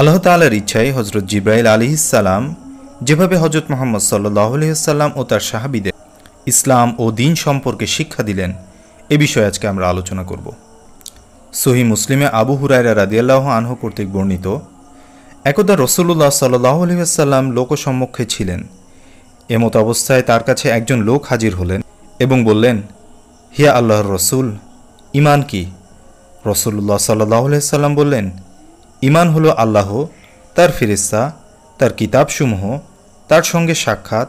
আল্লাহ তালার ইচ্ছায় হজরত জিব্রাইল আলী ইসাল্লাম যেভাবে হজরত মোহাম্মদ সাল্লাহ আলহিহাল্লাম ও তার সাহাবিদের ইসলাম ও দিন সম্পর্কে শিক্ষা দিলেন এ বিষয়ে আজকে আমরা আলোচনা করব সহি মুসলিমে আবু হুরায়রা রাদিয়াল্লাহ আনহ কর্তৃক বর্ণিত একদা রসুল্লাহ সাল্লাহ আলহিহাল্লাম লোকসম্মুখে ছিলেন এমত অবস্থায় তার কাছে একজন লোক হাজির হলেন এবং বললেন হিয়া আল্লাহর রসুল ইমান কি রসুল্লাহ সাল্লাহ সাল্লাম বললেন ইমান হলো আল্লাহ তার ফেরেস্তা তার কিতাবসমূহ তার সঙ্গে সাক্ষাৎ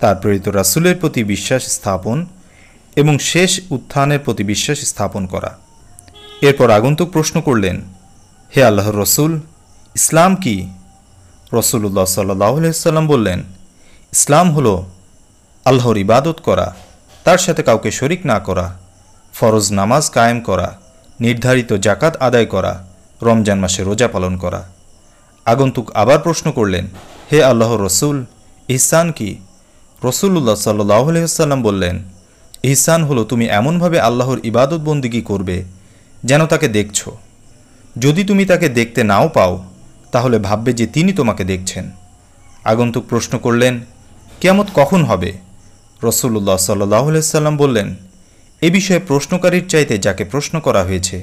তার প্রেরিত রাসুলের প্রতি বিশ্বাস স্থাপন এবং শেষ উত্থানের প্রতি বিশ্বাস স্থাপন করা এরপর আগন্তুক প্রশ্ন করলেন হে আল্লাহর রসুল ইসলাম কি রসুল্লাহ সাল্লাম বললেন ইসলাম হলো আল্লাহর ইবাদত করা তার সাথে কাউকে শরিক না করা ফরজ নামাজ কায়েম করা নির্ধারিত জাকাত আদায় করা রমজান মাসে রোজা পালন করা আগন্তুক আবার প্রশ্ন করলেন হে আল্লাহ রসুল ইহসান কি রসুল্লাহ সাল্লাহসাল্লাম বললেন ইহসান হলো তুমি এমনভাবে আল্লাহর ইবাদত বন্দিগি করবে যেন তাকে দেখছ যদি তুমি তাকে দেখতে নাও পাও তাহলে ভাববে যে তিনি তোমাকে দেখছেন আগন্তুক প্রশ্ন করলেন কেমত কখন হবে রসুল্লাহ সাল্লাহ সাল্লাম বললেন এ বিষয়ে প্রশ্নকারীর চাইতে যাকে প্রশ্ন করা হয়েছে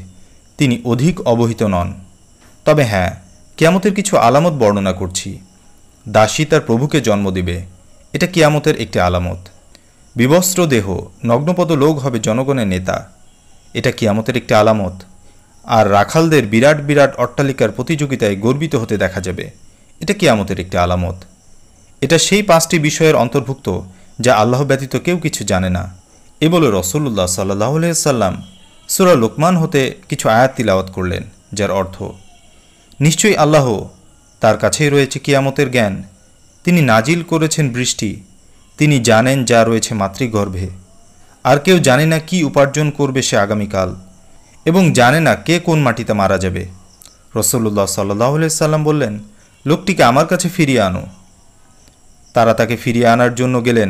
তিনি অধিক অবহিত নন তবে হ্যাঁ কিয়ামতের কিছু আলামত বর্ণনা করছি দাসী তার প্রভুকে জন্ম দিবে এটা কিয়ামতের একটি আলামত বিবস্ত্র দেহ নগ্নপদ লোক হবে জনগণের নেতা এটা কিয়ামতের একটি আলামত আর রাখালদের বিরাট বিরাট অট্টালিকার প্রতিযোগিতায় গর্বিত হতে দেখা যাবে এটা কিয়ামতের একটি আলামত এটা সেই পাঁচটি বিষয়ের অন্তর্ভুক্ত যা আল্লাহ ব্যতীত কেউ কিছু জানে না এ বলে রসল্লাহ সাল্লাহ সাল্লাম সুরা লোকমান হতে কিছু আয়াত তিলাওয়াত করলেন যার অর্থ নিশ্চয়ই আল্লাহ তার কাছেই রয়েছে কিয়ামতের জ্ঞান তিনি নাজিল করেছেন বৃষ্টি তিনি জানেন যা রয়েছে মাতৃগর্ভে আর কেউ জানে না কি উপার্জন করবে সে আগামীকাল এবং জানে না কে কোন মাটিতে মারা যাবে রসল্লাহ সাল্লাহ সাল্লাম বললেন লোকটিকে আমার কাছে ফিরিয়ে আনো তারা তাকে ফিরিয়ে আনার জন্য গেলেন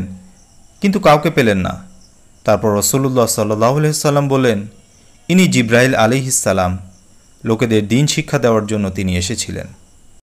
কিন্তু কাউকে পেলেন না তারপর রসল্লাহ সাল্লাহ সাল্লাম বললেন ইনি জিব্রাইল ইসালাম লোকেদের দিন শিক্ষা দেওয়ার জন্য তিনি এসেছিলেন